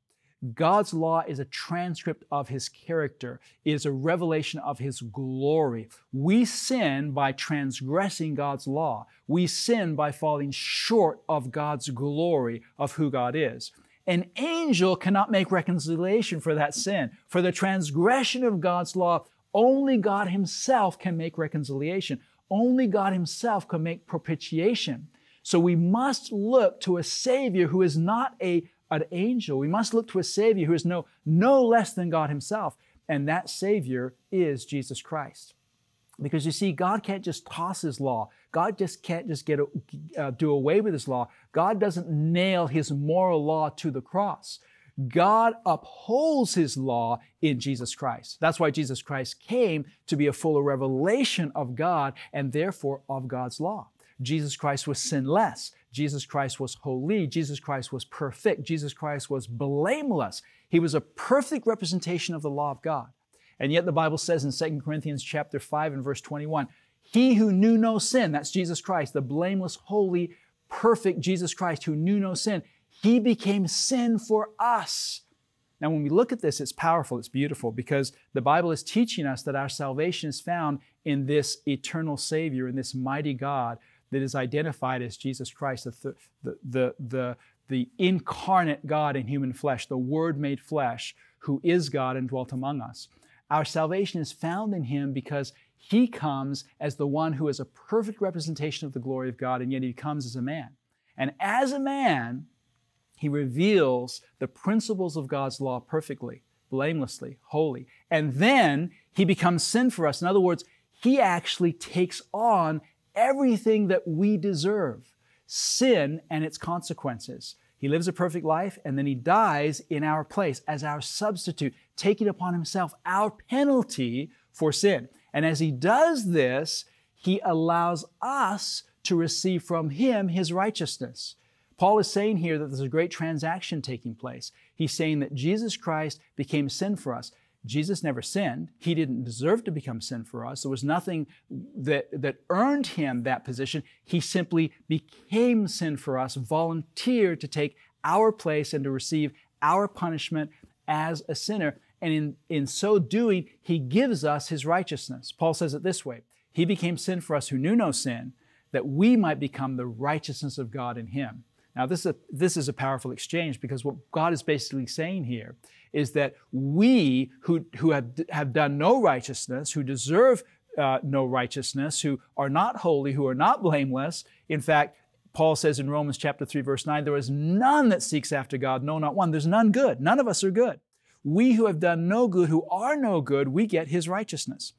God's law is a transcript of his character, it is a revelation of his glory. We sin by transgressing God's law, we sin by falling short of God's glory of who God is. An angel cannot make reconciliation for that sin. For the transgression of God's law, only God Himself can make reconciliation. Only God Himself can make propitiation. So we must look to a Savior who is not a an angel. We must look to a Savior who is no, no less than God Himself. And that Savior is Jesus Christ. Because you see, God can't just toss His law. God just can't just get uh, do away with His law. God doesn't nail His moral law to the cross. God upholds His law in Jesus Christ. That's why Jesus Christ came to be a fuller revelation of God and therefore of God's law. Jesus Christ was sinless. Jesus Christ was holy. Jesus Christ was perfect. Jesus Christ was blameless. He was a perfect representation of the law of God. And yet the Bible says in 2 Corinthians chapter 5 and verse 21, he who knew no sin, that's Jesus Christ, the blameless, holy, perfect Jesus Christ who knew no sin, he became sin for us. Now, when we look at this, it's powerful, it's beautiful, because the Bible is teaching us that our salvation is found in this eternal Savior, in this mighty God that is identified as Jesus Christ, the, the, the, the, the incarnate God in human flesh, the Word made flesh, who is God and dwelt among us. Our salvation is found in Him because He comes as the one who is a perfect representation of the glory of God, and yet He comes as a man. And as a man, He reveals the principles of God's law perfectly, blamelessly, holy. And then He becomes sin for us. In other words, He actually takes on everything that we deserve sin and its consequences. He lives a perfect life and then he dies in our place as our substitute, taking upon himself our penalty for sin. And as he does this, he allows us to receive from him his righteousness. Paul is saying here that there's a great transaction taking place. He's saying that Jesus Christ became sin for us. Jesus never sinned. He didn't deserve to become sin for us. There was nothing that, that earned him that position. He simply became sin for us, volunteered to take our place and to receive our punishment as a sinner. And in, in so doing, he gives us his righteousness. Paul says it this way He became sin for us who knew no sin, that we might become the righteousness of God in him. Now, this is, a, this is a powerful exchange because what God is basically saying here is that we who, who have, have done no righteousness, who deserve uh, no righteousness, who are not holy, who are not blameless, in fact, Paul says in Romans chapter 3, verse 9, there is none that seeks after God, no, not one. There's none good. None of us are good. We who have done no good, who are no good, we get his righteousness.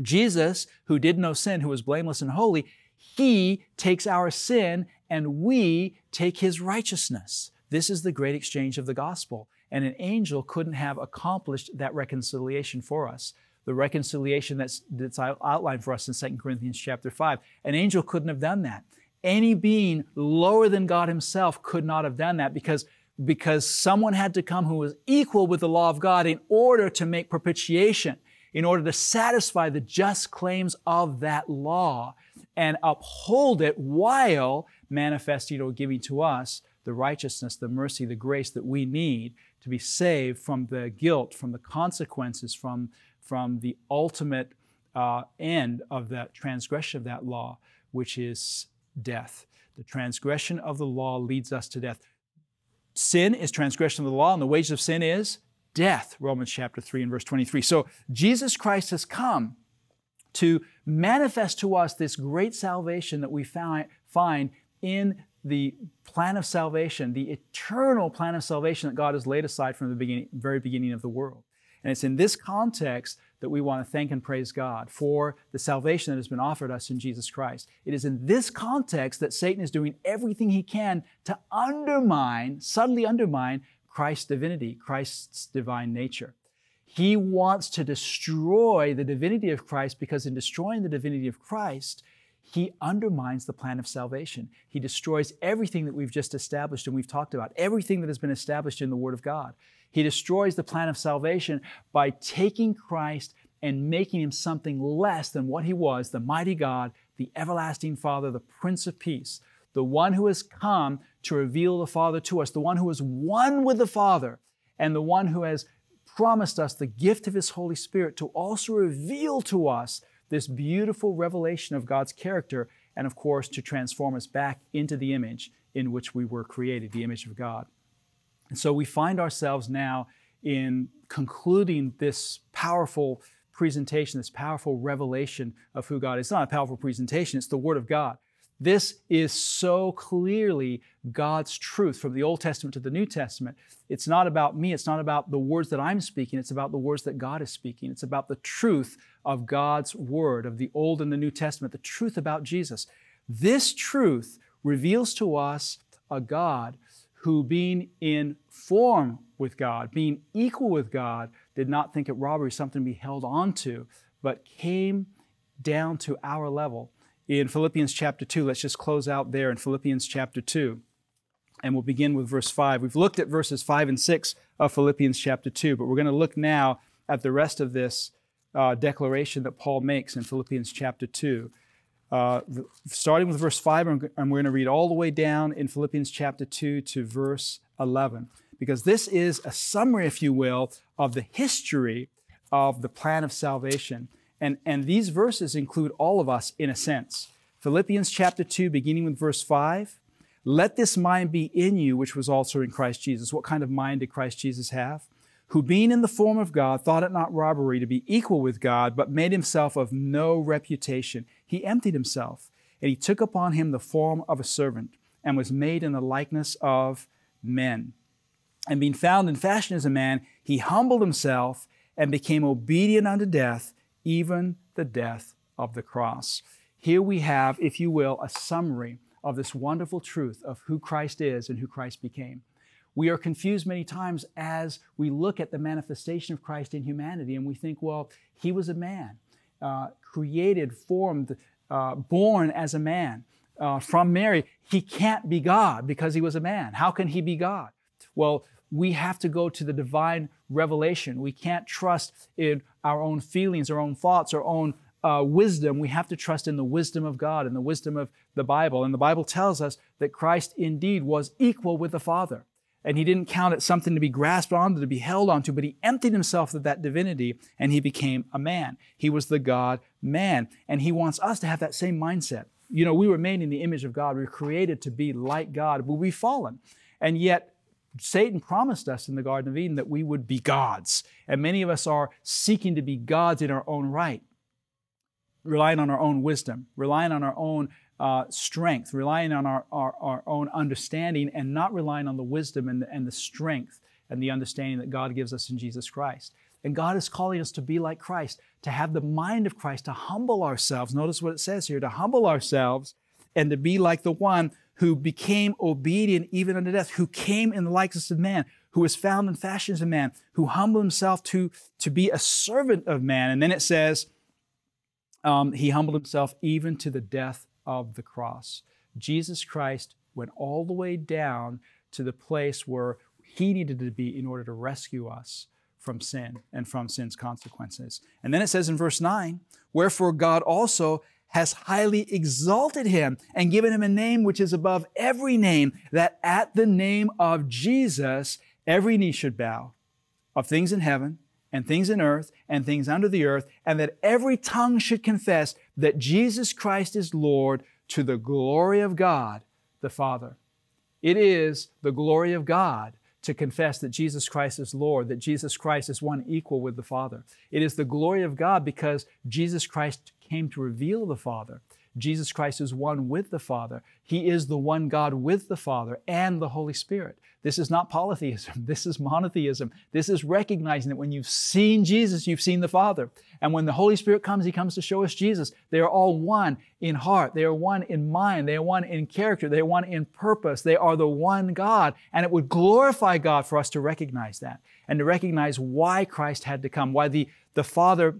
Jesus, who did no sin, who was blameless and holy, he takes our sin and we take his righteousness. This is the great exchange of the gospel. And an angel couldn't have accomplished that reconciliation for us. The reconciliation that's, that's outlined for us in 2 Corinthians chapter 5. An angel couldn't have done that. Any being lower than God himself could not have done that because because someone had to come who was equal with the law of God in order to make propitiation, in order to satisfy the just claims of that law and uphold it while Manifesting or giving to us the righteousness, the mercy, the grace that we need to be saved from the guilt, from the consequences, from, from the ultimate uh, end of the transgression of that law, which is death. The transgression of the law leads us to death. Sin is transgression of the law, and the wages of sin is death, Romans chapter 3 and verse 23. So Jesus Christ has come to manifest to us this great salvation that we find in the plan of salvation, the eternal plan of salvation that God has laid aside from the beginning, very beginning of the world. And it's in this context that we want to thank and praise God for the salvation that has been offered us in Jesus Christ. It is in this context that Satan is doing everything he can to undermine, subtly undermine, Christ's divinity, Christ's divine nature. He wants to destroy the divinity of Christ because, in destroying the divinity of Christ, he undermines the plan of salvation. He destroys everything that we've just established and we've talked about, everything that has been established in the Word of God. He destroys the plan of salvation by taking Christ and making him something less than what he was the mighty God, the everlasting Father, the Prince of Peace, the one who has come to reveal the Father to us, the one who is one with the Father, and the one who has promised us the gift of His Holy Spirit to also reveal to us this beautiful revelation of God's character, and of course, to transform us back into the image in which we were created, the image of God. And so we find ourselves now in concluding this powerful presentation, this powerful revelation of who God is. It's not a powerful presentation, it's the Word of God. This is so clearly God's truth from the Old Testament to the New Testament. It's not about me, it's not about the words that I'm speaking, it's about the words that God is speaking. It's about the truth of God's word, of the Old and the New Testament, the truth about Jesus. This truth reveals to us a God who, being in form with God, being equal with God, did not think it robbery something to be held on to, but came down to our level in Philippians chapter 2. Let's just close out there in Philippians chapter 2. And we'll begin with verse 5. We've looked at verses 5 and 6 of Philippians chapter 2, but we're going to look now at the rest of this uh, declaration that Paul makes in Philippians chapter 2. Uh, starting with verse 5, and we're going to read all the way down in Philippians chapter 2 to verse 11, because this is a summary, if you will, of the history of the plan of salvation and, and these verses include all of us in a sense. Philippians chapter 2, beginning with verse 5 Let this mind be in you, which was also in Christ Jesus. What kind of mind did Christ Jesus have? Who, being in the form of God, thought it not robbery to be equal with God, but made himself of no reputation. He emptied himself, and he took upon him the form of a servant, and was made in the likeness of men. And being found in fashion as a man, he humbled himself and became obedient unto death even the death of the cross. Here we have, if you will, a summary of this wonderful truth of who Christ is and who Christ became. We are confused many times as we look at the manifestation of Christ in humanity and we think, well, he was a man, uh, created, formed, uh, born as a man uh, from Mary. He can't be God because he was a man. How can he be God? Well, we have to go to the divine revelation. We can't trust in our own feelings, our own thoughts, our own uh, wisdom. We have to trust in the wisdom of God and the wisdom of the Bible. And the Bible tells us that Christ indeed was equal with the Father. And he didn't count it something to be grasped onto, to be held onto, but he emptied himself of that divinity and he became a man. He was the God man. And he wants us to have that same mindset. You know, we were made in the image of God. We were created to be like God, but we've fallen. And yet, Satan promised us in the Garden of Eden that we would be gods, and many of us are seeking to be gods in our own right, relying on our own wisdom, relying on our own uh, strength, relying on our, our, our own understanding, and not relying on the wisdom and the, and the strength and the understanding that God gives us in Jesus Christ. And God is calling us to be like Christ, to have the mind of Christ, to humble ourselves. Notice what it says here to humble ourselves and to be like the one who became obedient even unto death, who came in the likeness of man, who was found in fashion as a man, who humbled himself to, to be a servant of man. And then it says, um, he humbled himself even to the death of the cross. Jesus Christ went all the way down to the place where he needed to be in order to rescue us from sin and from sin's consequences. And then it says in verse 9, Wherefore God also has highly exalted him and given him a name which is above every name, that at the name of Jesus every knee should bow of things in heaven and things in earth and things under the earth, and that every tongue should confess that Jesus Christ is Lord to the glory of God the Father. It is the glory of God to confess that Jesus Christ is Lord, that Jesus Christ is one equal with the Father. It is the glory of God because Jesus Christ came to reveal the Father. Jesus Christ is one with the Father. He is the one God with the Father and the Holy Spirit. This is not polytheism. *laughs* This is monotheism. This is recognizing that when you've seen Jesus, you've seen the Father. And when the Holy Spirit comes, He comes to show us Jesus. They are all one in heart. They are one in mind. They are one in character. They are one in purpose. They are the one God. And it would glorify God for us to recognize that and to recognize why Christ had to come, why the, the Father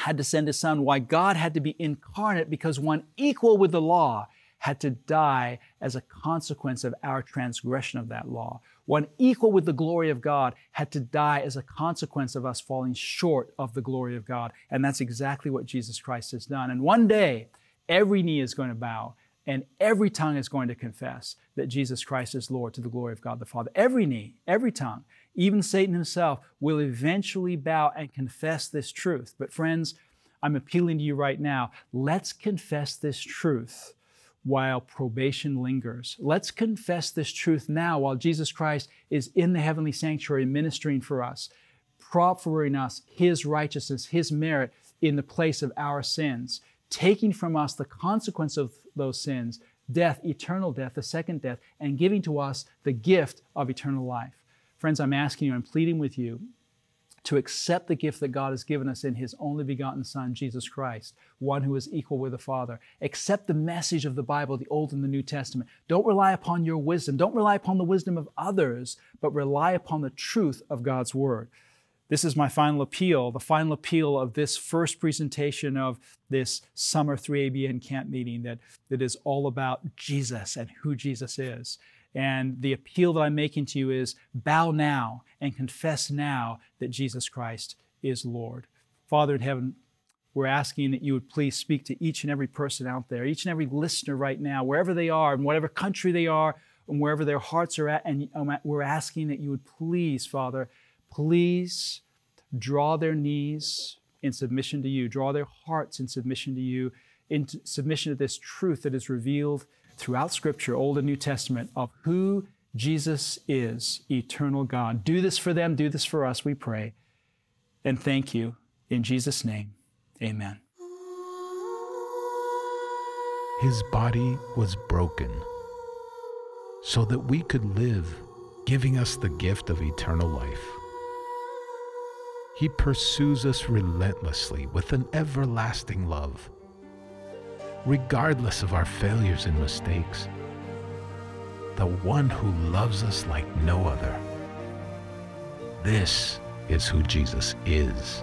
had to send his son, why God had to be incarnate because one equal with the law had to die as a consequence of our transgression of that law. One equal with the glory of God had to die as a consequence of us falling short of the glory of God. And that's exactly what Jesus Christ has done. And one day, every knee is going to bow and every tongue is going to confess that Jesus Christ is Lord to the glory of God the Father. Every knee, every tongue. Even Satan himself will eventually bow and confess this truth. But, friends, I'm appealing to you right now. Let's confess this truth while probation lingers. Let's confess this truth now while Jesus Christ is in the heavenly sanctuary ministering for us, proffering us his righteousness, his merit in the place of our sins, taking from us the consequence of those sins, death, eternal death, the second death, and giving to us the gift of eternal life. Friends, I'm asking you, I'm pleading with you to accept the gift that God has given us in His only begotten Son, Jesus Christ, one who is equal with the Father. Accept the message of the Bible, the Old and the New Testament. Don't rely upon your wisdom. Don't rely upon the wisdom of others, but rely upon the truth of God's Word. This is my final appeal, the final appeal of this first presentation of this summer 3ABN camp meeting that, that is all about Jesus and who Jesus is. And the appeal that I'm making to you is bow now and confess now that Jesus Christ is Lord. Father in heaven, we're asking that you would please speak to each and every person out there, each and every listener right now, wherever they are, in whatever country they are, and wherever their hearts are at. And um, we're asking that you would please, Father, please draw their knees in submission to you, draw their hearts in submission to you, in submission to this truth that is revealed throughout Scripture, Old and New Testament, of who Jesus is, eternal God. Do this for them, do this for us, we pray. And thank you. In Jesus' name, amen. His body was broken so that we could live, giving us the gift of eternal life. He pursues us relentlessly with an everlasting love regardless of our failures and mistakes. The one who loves us like no other. This is who Jesus is.